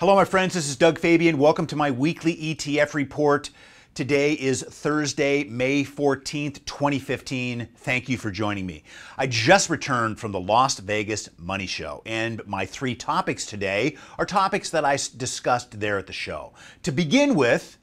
Hello, my friends. This is Doug Fabian. Welcome to my weekly ETF report. Today is Thursday, May 14th, 2015. Thank you for joining me. I just returned from the Las Vegas Money Show, and my three topics today are topics that I discussed there at the show. To begin with,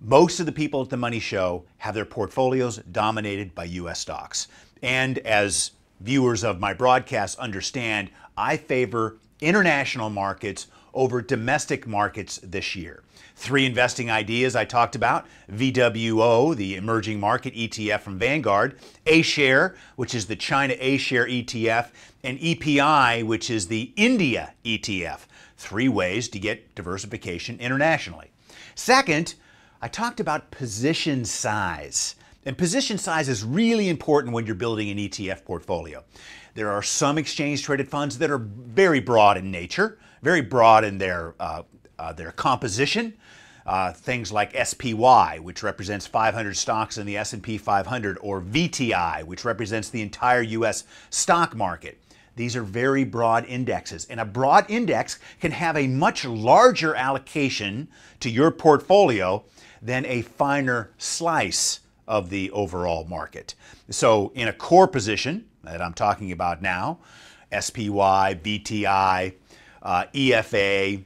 most of the people at the Money Show have their portfolios dominated by U.S. stocks. And as viewers of my broadcast understand, I favor international markets over domestic markets this year. Three investing ideas I talked about VWO, the emerging market ETF from Vanguard, A Share, which is the China A Share ETF, and EPI, which is the India ETF. Three ways to get diversification internationally. Second, I talked about position size. And position size is really important when you're building an ETF portfolio. There are some exchange traded funds that are very broad in nature, very broad in their, uh, uh, their composition. Uh, things like SPY, which represents 500 stocks in the S&P 500, or VTI, which represents the entire U.S. stock market. These are very broad indexes, and a broad index can have a much larger allocation to your portfolio than a finer slice of the overall market. So in a core position, that I'm talking about now, SPY, BTI, uh, EFA,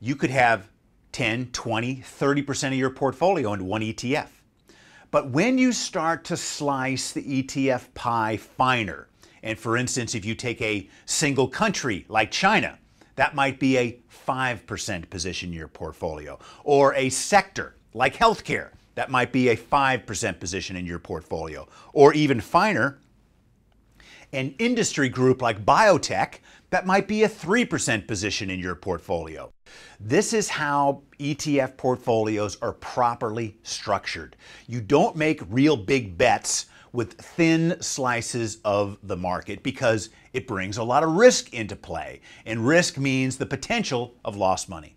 you could have 10, 20, 30% of your portfolio in one ETF. But when you start to slice the ETF pie finer, and for instance, if you take a single country like China, that might be a 5% position in your portfolio, or a sector like healthcare, that might be a 5% position in your portfolio, or even finer, an industry group like biotech, that might be a 3% position in your portfolio. This is how ETF portfolios are properly structured. You don't make real big bets with thin slices of the market because it brings a lot of risk into play. And risk means the potential of lost money.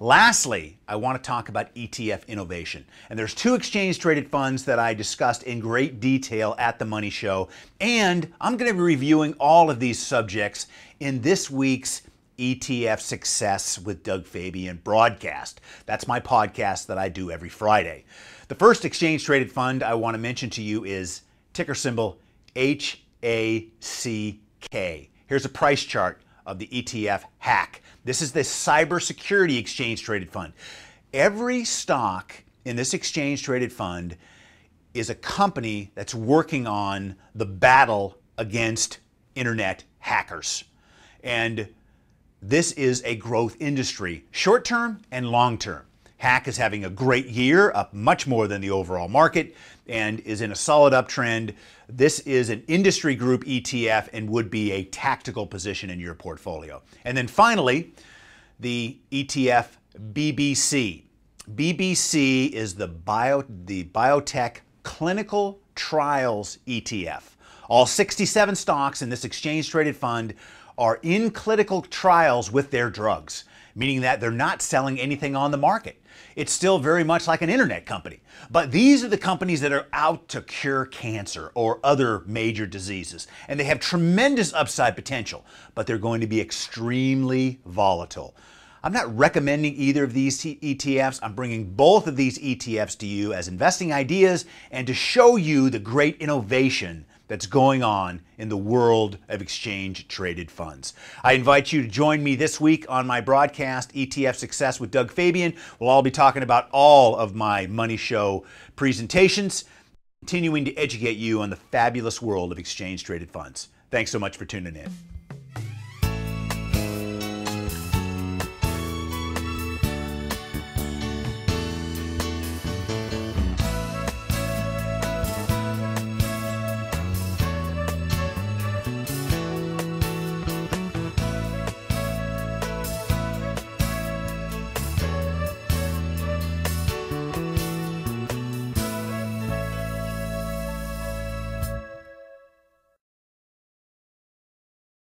Lastly, I want to talk about ETF innovation. And there's two exchange traded funds that I discussed in great detail at the Money Show. And I'm going to be reviewing all of these subjects in this week's ETF Success with Doug Fabian broadcast. That's my podcast that I do every Friday. The first exchange traded fund I want to mention to you is ticker symbol HACK. Here's a price chart of the ETF hack. This is the cybersecurity exchange traded fund. Every stock in this exchange traded fund is a company that's working on the battle against internet hackers. And this is a growth industry, short term and long term. Hack is having a great year, up much more than the overall market, and is in a solid uptrend. This is an industry group ETF and would be a tactical position in your portfolio. And then finally, the ETF BBC. BBC is the, bio, the biotech clinical trials ETF. All 67 stocks in this exchange traded fund are in clinical trials with their drugs meaning that they're not selling anything on the market. It's still very much like an internet company. But these are the companies that are out to cure cancer or other major diseases. And they have tremendous upside potential, but they're going to be extremely volatile. I'm not recommending either of these ETFs. I'm bringing both of these ETFs to you as investing ideas and to show you the great innovation that's going on in the world of exchange traded funds. I invite you to join me this week on my broadcast, ETF Success with Doug Fabian. We'll all be talking about all of my Money Show presentations, continuing to educate you on the fabulous world of exchange traded funds. Thanks so much for tuning in.